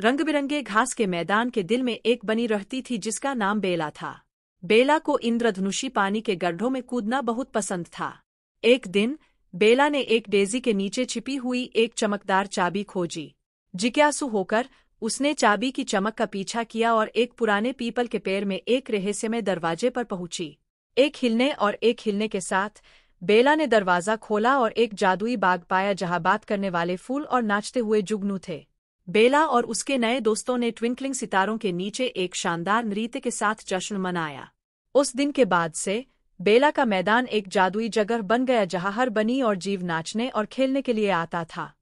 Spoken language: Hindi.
रंग बिरंगे घास के मैदान के दिल में एक बनी रहती थी जिसका नाम बेला था बेला को इंद्रधनुषी पानी के गड्ढों में कूदना बहुत पसंद था एक दिन बेला ने एक डेजी के नीचे छिपी हुई एक चमकदार चाबी खोजी जिज्ञासु होकर उसने चाबी की चमक का पीछा किया और एक पुराने पीपल के पेड़ में एक रहस्यमय दरवाजे पर पहुंची एक हिलने और एक हिलने के साथ बेला ने दरवाजा खोला और एक जादुई बाग पाया जहां बात करने वाले फूल और नाचते हुए जुगनू थे बेला और उसके नए दोस्तों ने ट्विंकलिंग सितारों के नीचे एक शानदार नृत्य के साथ जश्न मनाया उस दिन के बाद से बेला का मैदान एक जादुई जगह बन गया जहां हर बनी और जीव नाचने और खेलने के लिए आता था